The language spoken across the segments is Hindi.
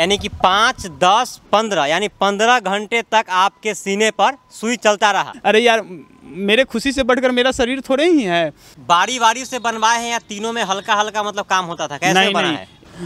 यानी कि पाँच दस पंद्रह यानी पंद्रह घंटे तक आपके सीने पर सुई चलता रहा अरे यार मेरे खुशी से बढ़कर मेरा शरीर थोड़े ही है बारी बारी से बनवाए हैं या तीनों में हल्का हल्का मतलब काम होता था कैसे नहीं, बना नहीं।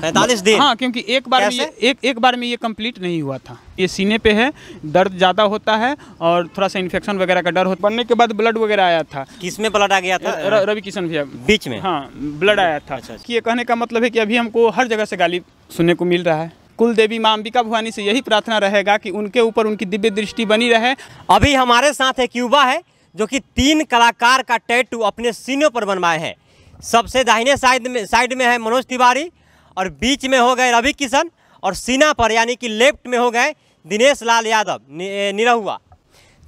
है दिन हाँ क्योंकि एक बार में एक एक बार में ये कंप्लीट नहीं हुआ था ये सीने पे है दर्द ज़्यादा होता है और थोड़ा सा इन्फेक्शन वगैरह का डर होता बनने के बाद ब्लड वगैरह आया था किसमें ब्लड आ गया था रवि किशन भैया बीच में हाँ ब्लड आया था अच्छा, अच्छा। कि ये कहने का मतलब है कि अभी हमको हर जगह से गाली सुनने को मिल रहा है कुल देवी माँ अंबिका भवानी से यही प्रार्थना रहेगा कि उनके ऊपर उनकी दिव्य दृष्टि बनी रहे अभी हमारे साथ एक युवा है जो कि तीन कलाकार का टैटू अपने सीनों पर बनवाए हैं सबसे दाहिने साइड में साइड में है मनोज तिवारी और बीच में हो गए रवि किशन और सीना पर यानी कि लेफ्ट में हो गए दिनेश लाल यादव निरहुआ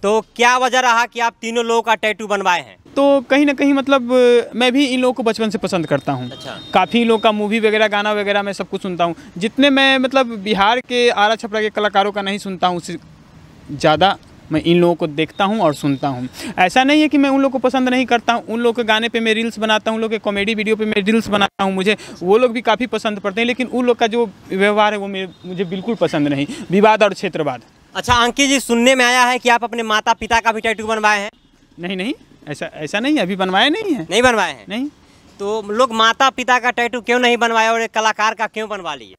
तो क्या वजह रहा कि आप तीनों लोगों का टैटू बनवाए हैं तो कहीं ना कहीं मतलब मैं भी इन लोगों को बचपन से पसंद करता हूँ अच्छा। काफ़ी लोगों का मूवी वगैरह गाना वगैरह मैं सब कुछ सुनता हूँ जितने मैं मतलब बिहार के आरा छपरा के कलाकारों का नहीं सुनता हूँ उससे ज़्यादा मैं इन लोगों को देखता हूँ और सुनता हूँ ऐसा नहीं है कि मैं उन लोग को पसंद नहीं करता हूँ उन लोगों के गाने पे मैं रील्स बनाता हूँ उन लोग के कॉमेडी वीडियो पे मैं रील्स बनाता हूँ मुझे वो लोग भी काफ़ी पसंद पड़ते हैं लेकिन उन लोग का जो व्यवहार है वो मुझे बिल्कुल पसंद नहीं विवाद और क्षेत्रवाद अच्छा अंकित जी सुनने में आया है कि आप अपने माता पिता का भी टैटू बनवाए हैं नहीं नहीं ऐसा ऐसा नहीं अभी बनवाए नहीं है नहीं बनवाए हैं नहीं तो लोग माता पिता का टैटू क्यों नहीं बनवाया और एक कलाकार का क्यों बनवा लिए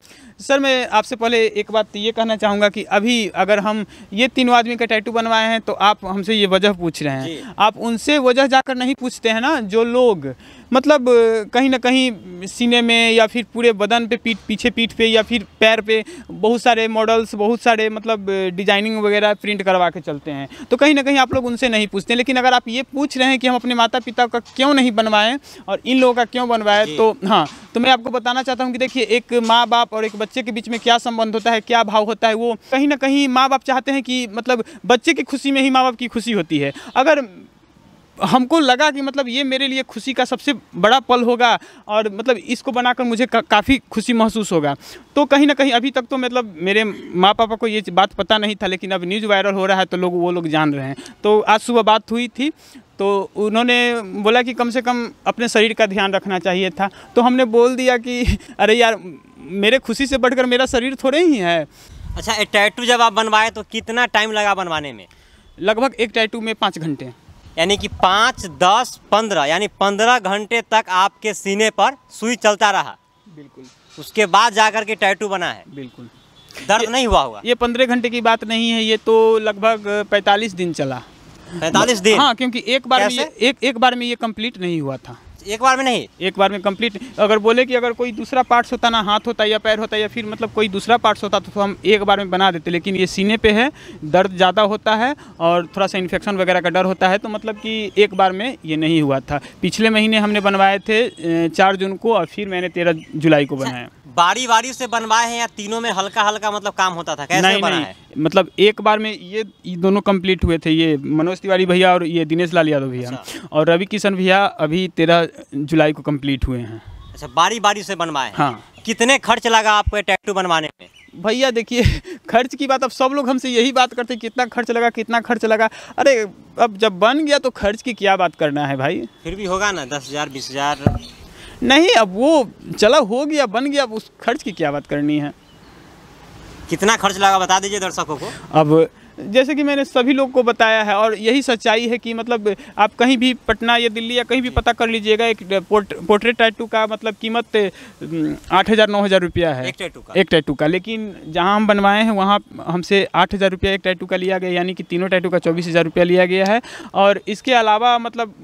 सर मैं आपसे पहले एक बात ये कहना चाहूँगा कि अभी अगर हम ये तीनों आदमी का टैटू बनवाए हैं तो आप हमसे ये वजह पूछ रहे हैं आप उनसे वजह जाकर नहीं पूछते हैं ना जो लोग मतलब कहीं ना कहीं सीने में या फिर पूरे बदन पे पीठ पीछे पीठ पे या फिर पैर पे बहुत सारे मॉडल्स बहुत सारे मतलब डिजाइनिंग वगैरह प्रिंट करवा के चलते हैं तो कहीं ना कहीं आप लोग उनसे नहीं पूछते लेकिन अगर आप ये पूछ रहे हैं कि हम अपने माता पिता का क्यों नहीं बनवाएं और इन लोगों का क्यों बनवाएं तो हाँ तो मैं आपको बताना चाहता हूँ कि देखिए एक माँ बाप और एक बच्चे के बीच में क्या संबंध होता है क्या भाव होता है वो कहीं ना कहीं माँ बाप चाहते हैं कि मतलब बच्चे की खुशी में ही माँ बाप की खुशी होती है अगर हमको लगा कि मतलब ये मेरे लिए खुशी का सबसे बड़ा पल होगा और मतलब इसको बनाकर मुझे का, काफ़ी खुशी महसूस होगा तो कहीं ना कहीं अभी तक तो मतलब मेरे माँ पापा को ये बात पता नहीं था लेकिन अब न्यूज़ वायरल हो रहा है तो लोग वो लोग जान रहे हैं तो आज सुबह बात हुई थी तो उन्होंने बोला कि कम से कम अपने शरीर का ध्यान रखना चाहिए था तो हमने बोल दिया कि अरे यार मेरे खुशी से बढ़कर मेरा शरीर थोड़े ही है अच्छा टैटू जब आप बनवाए तो कितना टाइम लगा बनवाने में लगभग एक टैटू में पाँच घंटे यानी कि पाँच दस पंद्रह यानी पंद्रह घंटे तक आपके सीने पर सुई चलता रहा बिल्कुल उसके बाद जाकर के टैटू बना है बिल्कुल दर्द नहीं हुआ होगा ये पंद्रह घंटे की बात नहीं है ये तो लगभग पैंतालीस दिन चला पैंतालीस दिन हाँ क्योंकि एक बार में एक एक बार में ये कंप्लीट नहीं हुआ था एक बार में नहीं एक बार में कंप्लीट अगर बोले कि अगर कोई दूसरा पार्ट्स होता ना हाथ होता या पैर होता या फिर मतलब कोई दूसरा पार्ट्स होता तो, हम एक बार में बना देते लेकिन ये सीने पे है दर्द ज़्यादा होता है और थोड़ा सा इन्फेक्शन वगैरह का डर होता है तो मतलब कि एक बार में ये नहीं हुआ था पिछले महीने हमने बनवाए थे चार जून को और फिर मैंने तेरह जुलाई को अच्छा, बनाया बारी बारी से बनवाए हैं या तीनों में हल्का हल्का मतलब काम होता था कैसे नहीं, बना नहीं, है मतलब एक बार में ये दोनों कंप्लीट हुए थे ये मनोज तिवारी भैया और ये दिनेश लाल यादव भैया अच्छा। और रवि किशन भैया अभी तेरह जुलाई को कम्प्लीट हुए हैं अच्छा बारी बारी से बनवाए हाँ कितने खर्च लगा आपको टैटू बनवाने में भैया देखिए खर्च की बात अब सब लोग हमसे यही बात करते हैं कितना खर्च लगा कितना खर्च लगा अरे अब जब बन गया तो खर्च की क्या बात करना है भाई फिर भी होगा ना दस हज़ार बीस हज़ार नहीं अब वो चला हो गया बन गया अब उस खर्च की क्या बात करनी है कितना खर्च लगा बता दीजिए दर्शकों को अब जैसे कि मैंने सभी लोग को बताया है और यही सच्चाई है कि मतलब आप कहीं भी पटना या दिल्ली या कहीं भी पता कर लीजिएगा एक पोर्ट, पोर्ट्रेट टैटू का मतलब कीमत आठ हज़ार नौ हज़ार रुपया है एक टैटू का एक टैटू का लेकिन जहां हम बनवाए हैं वहां हमसे आठ हज़ार रुपया एक टैटू का लिया गया यानी कि तीनों टैटू का चौबीस हज़ार रुपया लिया गया है और इसके अलावा मतलब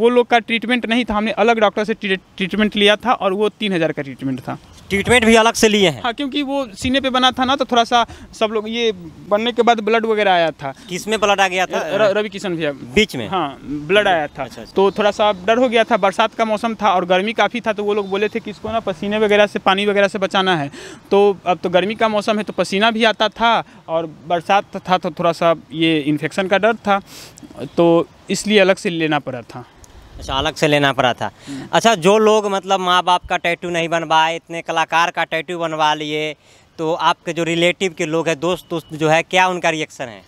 वो लोग का ट्रीटमेंट नहीं था हमने अलग डॉक्टर से ट्रीटमेंट लिया था और वो तीन हज़ार का ट्रीटमेंट था ट्रीटमेंट भी अलग से लिए हैं हाँ क्योंकि वो सीने पे बना था ना तो थोड़ा सा सब लोग ये बनने के बाद ब्लड वगैरह आया था किस में ब्लड आ गया था रवि किशन भैया बीच में हाँ ब्लड आया था अच्छा, अच्छा। तो थोड़ा सा डर हो गया था बरसात का मौसम था और गर्मी काफ़ी था तो वो लोग बोले थे कि इसको ना पसीने वगैरह से पानी वगैरह से बचाना है तो अब तो गर्मी का मौसम है तो पसीना भी आता था और बरसात था तो थोड़ा सा ये इन्फेक्शन का डर था तो इसलिए अलग से लेना पड़ा था अच्छा अलग से लेना पड़ा था अच्छा जो लोग मतलब माँ बाप का टैटू नहीं बनवाए इतने कलाकार का टैटू बनवा लिए तो आपके जो रिलेटिव के लोग हैं दोस्त दोस्त जो है क्या उनका रिएक्शन है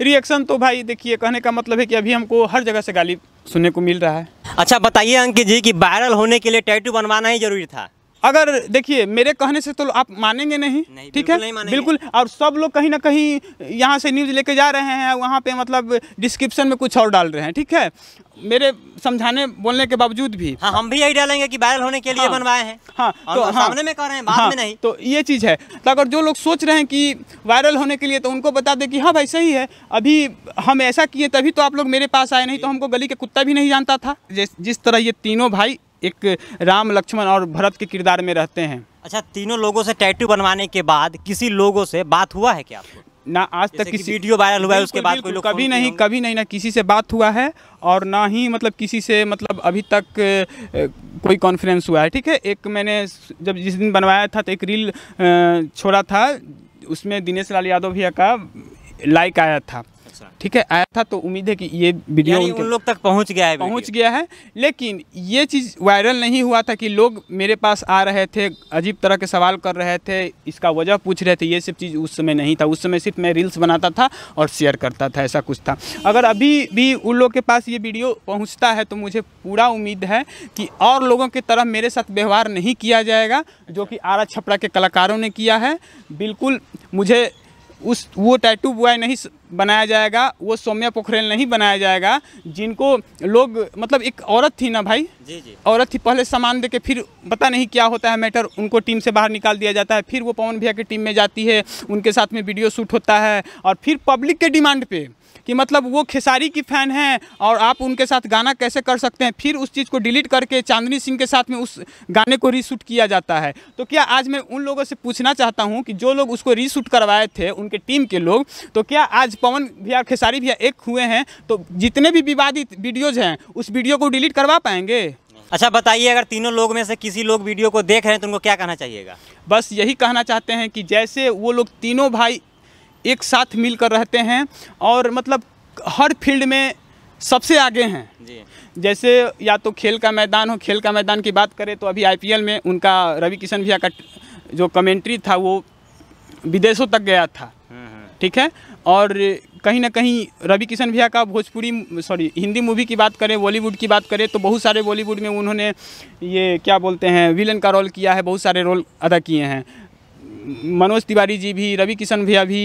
रिएक्शन तो भाई देखिए कहने का मतलब है कि अभी हमको हर जगह से गाली सुनने को मिल रहा है अच्छा बताइए अंकित जी कि वायरल होने के लिए टैटू बनवाना ही जरूरी था अगर देखिए मेरे कहने से तो आप मानेंगे नहीं ठीक है बिल्कुल और सब लोग कहीं ना कहीं यहाँ से न्यूज़ लेके जा रहे हैं वहाँ पे मतलब डिस्क्रिप्शन में कुछ और डाल रहे हैं ठीक है मेरे समझाने बोलने के बावजूद भी हाँ, हम भी यही डालेंगे कि वायरल होने के लिए हाँ, बनवाए हैं हाँ तो हाँ, सामने में कर रहे हैं बाद हाँ, में नहीं तो ये चीज़ है तो अगर जो लोग सोच रहे हैं कि वायरल होने के लिए तो उनको बता दें कि हाँ भाई सही है अभी हम ऐसा किए तभी तो आप लोग मेरे पास आए नहीं तो हमको गली के कुत्ता भी नहीं जानता था जिस तरह ये तीनों भाई एक राम लक्ष्मण और भरत के किरदार में रहते हैं अच्छा तीनों लोगों से टैटू बनवाने के बाद किसी लोगों से बात हुआ है क्या ना आज तक किसी वीडियो वायरल हुआ है उसके बाद कोई लोग कभी नहीं कभी नहीं ना किसी से बात हुआ है और ना ही मतलब किसी से मतलब अभी तक कोई कॉन्फ्रेंस हुआ है ठीक है एक मैंने जब जिस दिन बनवाया था तो एक रील छोड़ा था उसमें दिनेश लाल यादव भैया का लाइक आया था अच्छा ठीक है आया था तो उम्मीद है कि ये वीडियो उन लोग तक पहुंच गया है पहुंच गया है लेकिन ये चीज़ वायरल नहीं हुआ था कि लोग मेरे पास आ रहे थे अजीब तरह के सवाल कर रहे थे इसका वजह पूछ रहे थे ये सब चीज़ उस समय नहीं था उस समय सिर्फ मैं रील्स बनाता था और शेयर करता था ऐसा कुछ था अगर अभी भी उन लोग के पास ये वीडियो पहुँचता है तो मुझे पूरा उम्मीद है कि और लोगों की तरह मेरे साथ व्यवहार नहीं किया जाएगा जो कि आरा छपरा के कलाकारों ने किया है बिल्कुल मुझे उस वो टैटू बॉय नहीं बनाया जाएगा वो सौम्या पोखरेल नहीं बनाया जाएगा जिनको लोग मतलब एक औरत थी ना भाई जी जी औरत थी पहले सामान दे के फिर पता नहीं क्या होता है मैटर उनको टीम से बाहर निकाल दिया जाता है फिर वो पवन भैया की टीम में जाती है उनके साथ में वीडियो शूट होता है और फिर पब्लिक के डिमांड पर कि मतलब वो खेसारी की फ़ैन हैं और आप उनके साथ गाना कैसे कर सकते हैं फिर उस चीज़ को डिलीट करके चांदनी सिंह के साथ में उस गाने को रीशूट किया जाता है तो क्या आज मैं उन लोगों से पूछना चाहता हूँ कि जो लोग उसको रीशूट करवाए थे उनके टीम के लोग तो क्या आज पवन भैया खेसारी भैया एक हुए हैं तो जितने भी विवादित वीडियोज हैं उस वीडियो को डिलीट करवा पाएंगे अच्छा बताइए अगर तीनों लोग में से किसी लोग वीडियो को देख रहे हैं तो उनको क्या कहना चाहिएगा बस यही कहना चाहते हैं कि जैसे वो लोग तीनों भाई एक साथ मिलकर रहते हैं और मतलब हर फील्ड में सबसे आगे हैं जैसे या तो खेल का मैदान हो खेल का मैदान की बात करें तो अभी आईपीएल में उनका रवि किशन भैया का जो कमेंट्री था वो विदेशों तक गया था हम्म, हम्म। ठीक है और कहीं ना कहीं रवि किशन भैया का भोजपुरी सॉरी हिंदी मूवी की बात करें बॉलीवुड की बात करें तो बहुत सारे बॉलीवुड में उन्होंने ये क्या बोलते हैं विलन का रोल किया है बहुत सारे रोल अदा किए हैं मनोज तिवारी जी भी रवि किशन भैया भी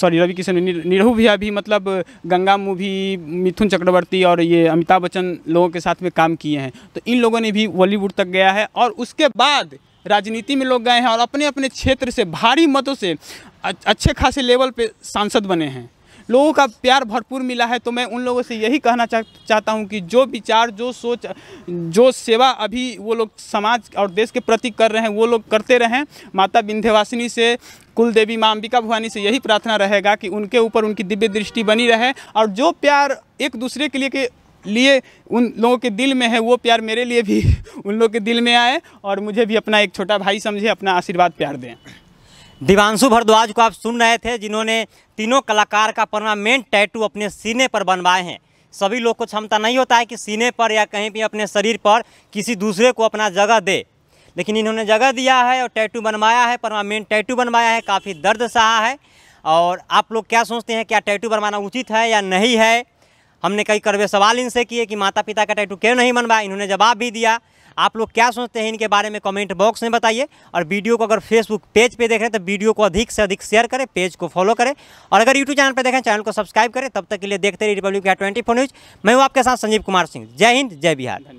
सॉरी रवि किशन निरहू भैया भी मतलब गंगा मूवी मिथुन चक्रवर्ती और ये अमिताभ बच्चन लोगों के साथ में काम किए हैं तो इन लोगों ने भी बॉलीवुड तक गया है और उसके बाद राजनीति में लोग गए हैं और अपने अपने क्षेत्र से भारी मतों से अच्छे खासे लेवल पे सांसद बने हैं लोगों का प्यार भरपूर मिला है तो मैं उन लोगों से यही कहना चाह चाहता हूँ कि जो विचार जो सोच जो सेवा अभी वो लोग समाज और देश के प्रति कर रहे हैं वो लोग करते रहें माता विंध्यवासिनी से कुल देवी माँ अंबिका भवानी से यही प्रार्थना रहेगा कि उनके ऊपर उनकी दिव्य दृष्टि बनी रहे और जो प्यार एक दूसरे के लिए के लिए उन लोगों के दिल में है वो प्यार मेरे लिए भी उन लोगों के दिल में आए और मुझे भी अपना एक छोटा भाई समझे अपना आशीर्वाद प्यार दें दिवांशु भरद्वाज को आप सुन रहे थे जिन्होंने तीनों कलाकार का परमानेंट टैटू अपने सीने पर बनवाए हैं सभी लोग को क्षमता नहीं होता है कि सीने पर या कहीं भी अपने शरीर पर किसी दूसरे को अपना जगह दे लेकिन इन्होंने जगह दिया है और टैटू बनवाया है परमानेंट टैटू बनवाया है काफ़ी दर्द सहा है और आप लोग क्या सोचते हैं क्या टैटू बनवाना उचित है या नहीं है हमने कई कड़वे सवाल इनसे किए कि माता पिता का टैटू क्यों नहीं बनवाया इन्होंने जवाब भी दिया आप लोग क्या सोचते हैं इनके बारे में कमेंट बॉक्स में बताइए और वीडियो को अगर फेसबुक पेज पे देख रहे हैं तो वीडियो को अधिक से अधिक शेयर करें पेज को फॉलो करें और अगर यूट्यूब चैनल पर देखें चैनल को सब्सक्राइब करें तब तक के लिए देखते रहिए रिपब्लिक ट्वेंटी फोर न्यूज़ मैं हूँ आपके साथ संजीव कुमार सिंह जय हिंद जय बिहार